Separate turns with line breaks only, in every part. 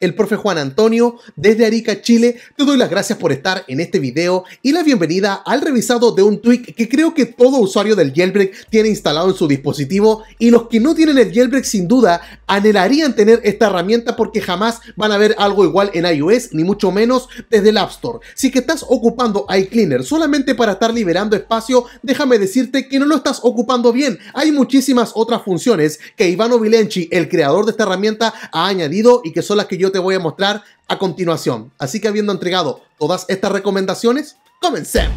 el profe Juan Antonio desde Arica, Chile. Te doy las gracias por estar en este video y la bienvenida al revisado de un tweak que creo que todo usuario del jailbreak tiene instalado en su dispositivo y los que no tienen el jailbreak sin duda anhelarían tener esta herramienta porque jamás van a ver algo igual en iOS ni mucho menos desde el App Store. Si que estás ocupando iCleaner solamente para estar liberando espacio, déjame decirte que no lo estás ocupando bien. Hay muchísimas otras funciones que Ivano Vilenchi, el creador de esta herramienta, ha añadido y que son las que yo te voy a mostrar a continuación. Así que habiendo entregado todas estas recomendaciones, comencemos.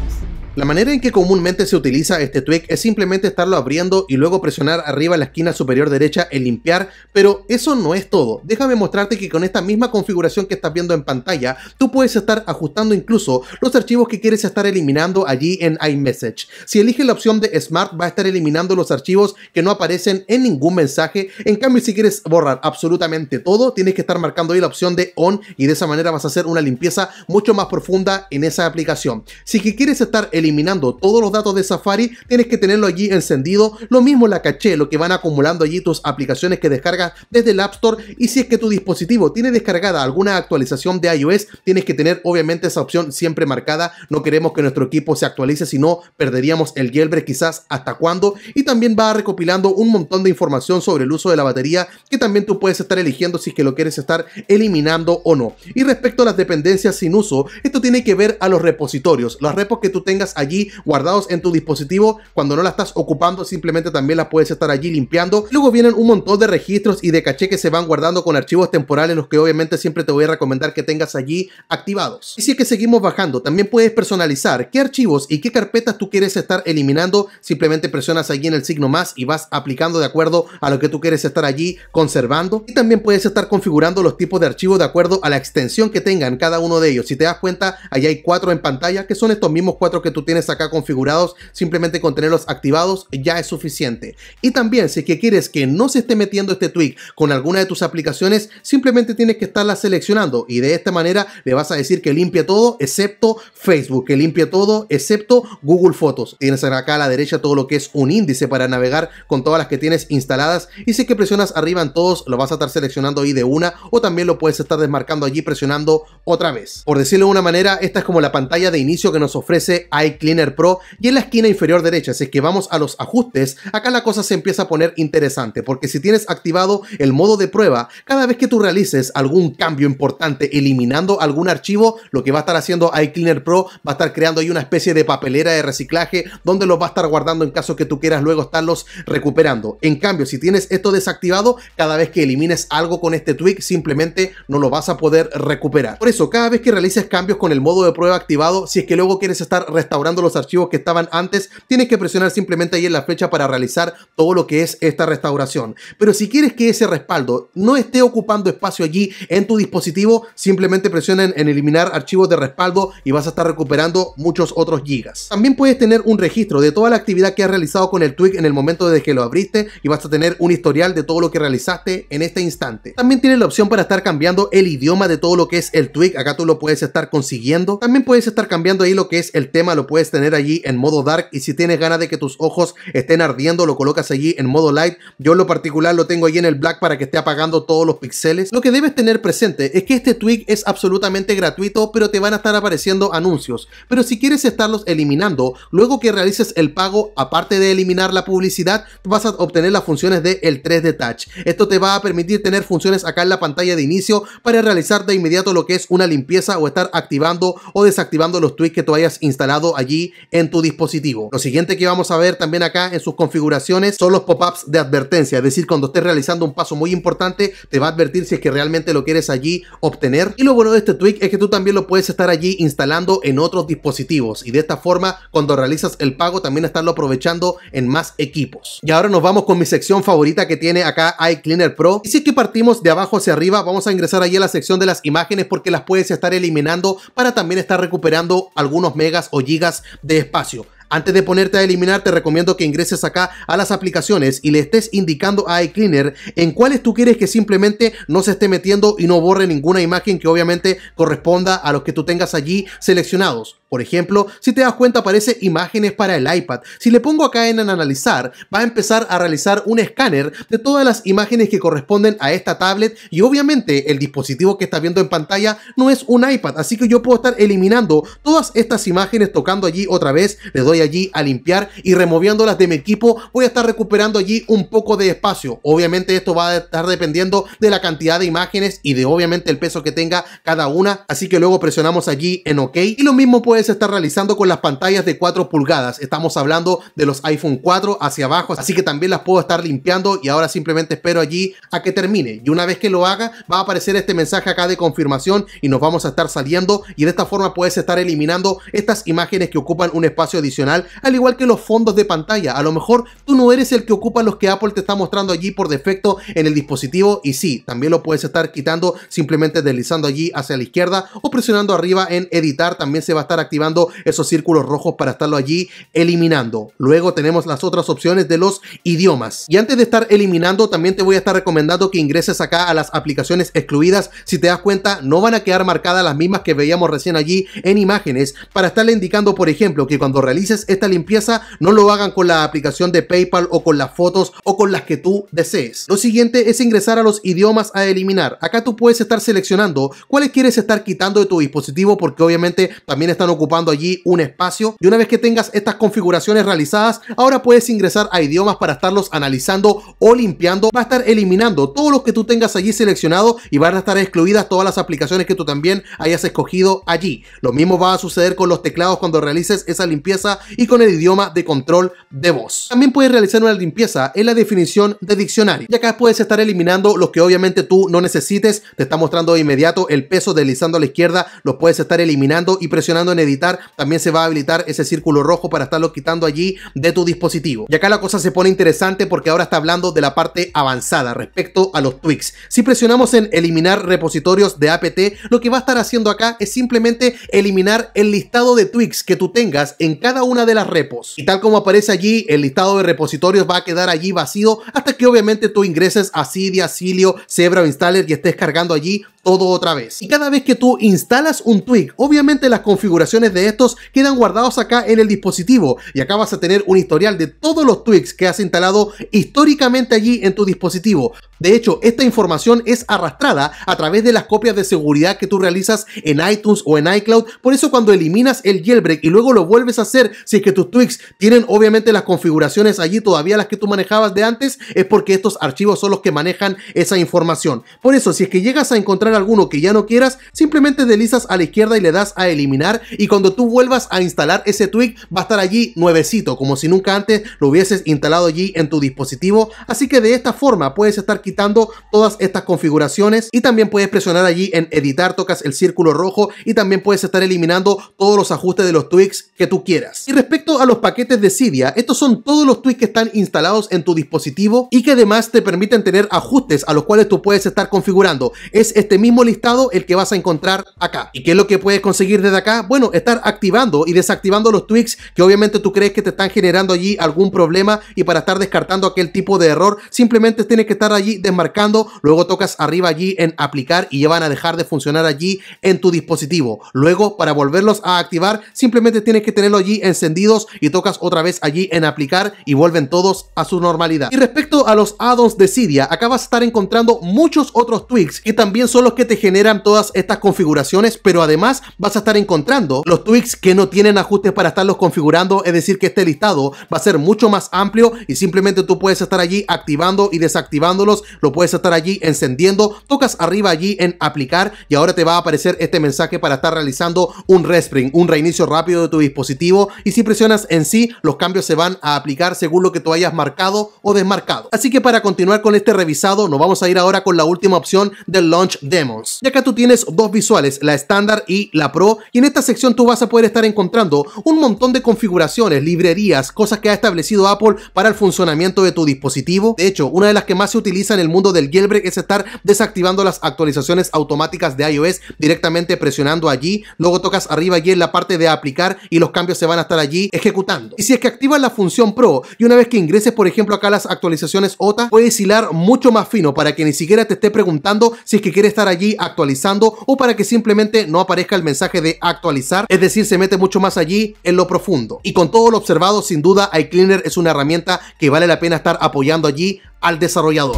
La manera en que comúnmente se utiliza este tweak es simplemente estarlo abriendo y luego presionar arriba en la esquina superior derecha en limpiar, pero eso no es todo. Déjame mostrarte que con esta misma configuración que estás viendo en pantalla, tú puedes estar ajustando incluso los archivos que quieres estar eliminando allí en iMessage. Si eliges la opción de Smart va a estar eliminando los archivos que no aparecen en ningún mensaje. En cambio, si quieres borrar absolutamente todo, tienes que estar marcando ahí la opción de On y de esa manera vas a hacer una limpieza mucho más profunda en esa aplicación. Si que quieres estar eliminando eliminando todos los datos de Safari, tienes que tenerlo allí encendido. Lo mismo la caché, lo que van acumulando allí tus aplicaciones que descargas desde el App Store. Y si es que tu dispositivo tiene descargada alguna actualización de iOS, tienes que tener obviamente esa opción siempre marcada. No queremos que nuestro equipo se actualice, si no perderíamos el jailbreak quizás hasta cuándo. Y también va recopilando un montón de información sobre el uso de la batería que también tú puedes estar eligiendo si es que lo quieres estar eliminando o no. Y respecto a las dependencias sin uso, esto tiene que ver a los repositorios, los repos que tú tengas allí guardados en tu dispositivo. Cuando no la estás ocupando, simplemente también la puedes estar allí limpiando. Luego vienen un montón de registros y de caché que se van guardando con archivos temporales, los que obviamente siempre te voy a recomendar que tengas allí activados. Y si es que seguimos bajando, también puedes personalizar qué archivos y qué carpetas tú quieres estar eliminando. Simplemente presionas allí en el signo más y vas aplicando de acuerdo a lo que tú quieres estar allí conservando. Y también puedes estar configurando los tipos de archivos de acuerdo a la extensión que tengan cada uno de ellos. Si te das cuenta, allá hay cuatro en pantalla que son estos mismos cuatro que tú tienes acá configurados, simplemente con tenerlos activados ya es suficiente. Y también si es que quieres que no se esté metiendo este tweak con alguna de tus aplicaciones, simplemente tienes que estarla seleccionando y de esta manera le vas a decir que limpia todo excepto Facebook, que limpia todo excepto Google Fotos. Tienes acá a la derecha todo lo que es un índice para navegar con todas las que tienes instaladas y si es que presionas arriba en todos lo vas a estar seleccionando ahí de una o también lo puedes estar desmarcando allí presionando otra vez. Por decirlo de una manera, esta es como la pantalla de inicio que nos ofrece Cleaner Pro y en la esquina inferior derecha. Si es que vamos a los ajustes, acá la cosa se empieza a poner interesante porque si tienes activado el modo de prueba, cada vez que tú realices algún cambio importante eliminando algún archivo, lo que va a estar haciendo iCleaner Pro va a estar creando ahí una especie de papelera de reciclaje donde los va a estar guardando en caso que tú quieras luego estarlos recuperando. En cambio, si tienes esto desactivado, cada vez que elimines algo con este tweak, simplemente no lo vas a poder recuperar. Por eso, cada vez que realices cambios con el modo de prueba activado, si es que luego quieres estar restaurando los archivos que estaban antes, tienes que presionar simplemente ahí en la flecha para realizar todo lo que es esta restauración. Pero si quieres que ese respaldo no esté ocupando espacio allí en tu dispositivo, simplemente presionen en eliminar archivos de respaldo y vas a estar recuperando muchos otros gigas. También puedes tener un registro de toda la actividad que has realizado con el Twig en el momento desde que lo abriste y vas a tener un historial de todo lo que realizaste en este instante. También tienes la opción para estar cambiando el idioma de todo lo que es el Twig, acá tú lo puedes estar consiguiendo. También puedes estar cambiando ahí lo que es el tema, lo puedes tener allí en modo dark y si tienes ganas de que tus ojos estén ardiendo, lo colocas allí en modo light. Yo en lo particular lo tengo allí en el black para que esté apagando todos los píxeles. Lo que debes tener presente es que este tweak es absolutamente gratuito, pero te van a estar apareciendo anuncios. Pero si quieres estarlos eliminando, luego que realices el pago, aparte de eliminar la publicidad, vas a obtener las funciones de el 3D Touch. Esto te va a permitir tener funciones acá en la pantalla de inicio para realizar de inmediato lo que es una limpieza o estar activando o desactivando los tweaks que tú hayas instalado allí en tu dispositivo. Lo siguiente que vamos a ver también acá en sus configuraciones son los pop-ups de advertencia, es decir, cuando estés realizando un paso muy importante, te va a advertir si es que realmente lo quieres allí obtener. Y lo bueno de este tweak es que tú también lo puedes estar allí instalando en otros dispositivos y de esta forma, cuando realizas el pago, también estarlo aprovechando en más equipos. Y ahora nos vamos con mi sección favorita que tiene acá iCleaner Pro. Y si es que partimos de abajo hacia arriba, vamos a ingresar allí a la sección de las imágenes porque las puedes estar eliminando para también estar recuperando algunos megas o gigas de espacio. Antes de ponerte a eliminar, te recomiendo que ingreses acá a las aplicaciones y le estés indicando a iCleaner en cuáles tú quieres que simplemente no se esté metiendo y no borre ninguna imagen que obviamente corresponda a los que tú tengas allí seleccionados. Por ejemplo, si te das cuenta aparece imágenes para el iPad. Si le pongo acá en analizar, va a empezar a realizar un escáner de todas las imágenes que corresponden a esta tablet y obviamente el dispositivo que está viendo en pantalla no es un iPad, así que yo puedo estar eliminando todas estas imágenes tocando allí otra vez, le doy allí a limpiar y removiéndolas de mi equipo, voy a estar recuperando allí un poco de espacio. Obviamente esto va a estar dependiendo de la cantidad de imágenes y de obviamente el peso que tenga cada una, así que luego presionamos allí en OK y lo mismo puede se está realizando con las pantallas de 4 pulgadas. Estamos hablando de los iPhone 4 hacia abajo, así que también las puedo estar limpiando y ahora simplemente espero allí a que termine. Y una vez que lo haga, va a aparecer este mensaje acá de confirmación y nos vamos a estar saliendo y de esta forma puedes estar eliminando estas imágenes que ocupan un espacio adicional, al igual que los fondos de pantalla. A lo mejor tú no eres el que ocupa los que Apple te está mostrando allí por defecto en el dispositivo y sí, también lo puedes estar quitando simplemente deslizando allí hacia la izquierda o presionando arriba en editar, también se va a estar activando esos círculos rojos para estarlo allí eliminando. Luego tenemos las otras opciones de los idiomas. Y antes de estar eliminando, también te voy a estar recomendando que ingreses acá a las aplicaciones excluidas. Si te das cuenta, no van a quedar marcadas las mismas que veíamos recién allí en imágenes para estarle indicando, por ejemplo, que cuando realices esta limpieza no lo hagan con la aplicación de PayPal o con las fotos o con las que tú desees. Lo siguiente es ingresar a los idiomas a eliminar. Acá tú puedes estar seleccionando cuáles quieres estar quitando de tu dispositivo porque obviamente también están ocupando allí un espacio. Y una vez que tengas estas configuraciones realizadas, ahora puedes ingresar a idiomas para estarlos analizando o limpiando. Va a estar eliminando todos los que tú tengas allí seleccionado y van a estar excluidas todas las aplicaciones que tú también hayas escogido allí. Lo mismo va a suceder con los teclados cuando realices esa limpieza y con el idioma de control de voz. También puedes realizar una limpieza en la definición de diccionario. Y acá puedes estar eliminando los que obviamente tú no necesites. Te está mostrando de inmediato el peso deslizando a la izquierda. Los puedes estar eliminando y presionando en editar, también se va a habilitar ese círculo rojo para estarlo quitando allí de tu dispositivo. Y acá la cosa se pone interesante porque ahora está hablando de la parte avanzada respecto a los tweaks. Si presionamos en eliminar repositorios de apt, lo que va a estar haciendo acá es simplemente eliminar el listado de tweaks que tú tengas en cada una de las repos. Y tal como aparece allí, el listado de repositorios va a quedar allí vacío hasta que obviamente tú ingreses a de Cilio, Zebra o Installer y estés cargando allí todo otra vez. Y cada vez que tú instalas un tweak, obviamente las configuraciones de estos quedan guardados acá en el dispositivo y acá vas a tener un historial de todos los tweaks que has instalado históricamente allí en tu dispositivo. De hecho, esta información es arrastrada a través de las copias de seguridad que tú realizas en iTunes o en iCloud. Por eso cuando eliminas el jailbreak y luego lo vuelves a hacer, si es que tus tweaks tienen obviamente las configuraciones allí todavía las que tú manejabas de antes, es porque estos archivos son los que manejan esa información. Por eso, si es que llegas a encontrar alguno que ya no quieras, simplemente deslizas a la izquierda y le das a eliminar y cuando tú vuelvas a instalar ese tweak va a estar allí nuevecito, como si nunca antes lo hubieses instalado allí en tu dispositivo. Así que de esta forma puedes estar quitando todas estas configuraciones y también puedes presionar allí en editar, tocas el círculo rojo y también puedes estar eliminando todos los ajustes de los tweaks que tú quieras. Y respecto a los paquetes de Cydia, estos son todos los tweaks que están instalados en tu dispositivo y que además te permiten tener ajustes a los cuales tú puedes estar configurando. Es este mismo mismo listado el que vas a encontrar acá. ¿Y qué es lo que puedes conseguir desde acá? Bueno, estar activando y desactivando los tweaks que obviamente tú crees que te están generando allí algún problema y para estar descartando aquel tipo de error, simplemente tienes que estar allí desmarcando, luego tocas arriba allí en aplicar y ya van a dejar de funcionar allí en tu dispositivo. Luego, para volverlos a activar, simplemente tienes que tenerlos allí encendidos y tocas otra vez allí en aplicar y vuelven todos a su normalidad. Y respecto a los addons de Cydia, acá vas a estar encontrando muchos otros tweaks que también son los que te generan todas estas configuraciones, pero además vas a estar encontrando los tweaks que no tienen ajustes para estarlos configurando, es decir, que este listado va a ser mucho más amplio y simplemente tú puedes estar allí activando y desactivándolos, lo puedes estar allí encendiendo, tocas arriba allí en aplicar y ahora te va a aparecer este mensaje para estar realizando un respring, un reinicio rápido de tu dispositivo y si presionas en sí, los cambios se van a aplicar según lo que tú hayas marcado o desmarcado. Así que para continuar con este revisado, nos vamos a ir ahora con la última opción del Launch de ya que tú tienes dos visuales, la estándar y la pro, y en esta sección tú vas a poder estar encontrando un montón de configuraciones, librerías, cosas que ha establecido Apple para el funcionamiento de tu dispositivo. De hecho, una de las que más se utiliza en el mundo del jailbreak es estar desactivando las actualizaciones automáticas de iOS directamente presionando allí, luego tocas arriba allí en la parte de aplicar y los cambios se van a estar allí ejecutando. Y si es que activas la función Pro y una vez que ingreses por ejemplo acá las actualizaciones OTA, puedes hilar mucho más fino para que ni siquiera te esté preguntando si es que quieres estar allí actualizando o para que simplemente no aparezca el mensaje de actualizar, es decir, se mete mucho más allí en lo profundo. Y con todo lo observado, sin duda, iCleaner es una herramienta que vale la pena estar apoyando allí al desarrollador.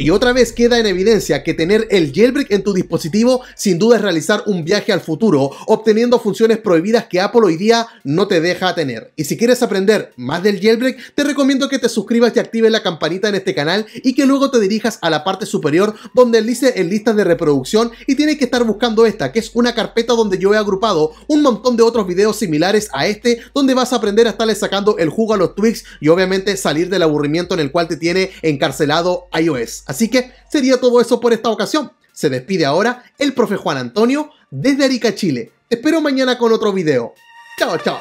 Y otra vez queda en evidencia que tener el jailbreak en tu dispositivo sin duda es realizar un viaje al futuro, obteniendo funciones prohibidas que Apple hoy día no te deja tener. Y si quieres aprender más del jailbreak, te recomiendo que te suscribas y actives la campanita en este canal y que luego te dirijas a la parte superior donde dice en listas de reproducción y tienes que estar buscando esta, que es una carpeta donde yo he agrupado un montón de otros videos similares a este, donde vas a aprender a estarle sacando el jugo a los tweaks y obviamente salir del aburrimiento en el cual te tiene encarcelado iOS. Así que sería todo eso por esta ocasión. Se despide ahora el profe Juan Antonio desde Arica, Chile. espero mañana con otro video. Chao, chao.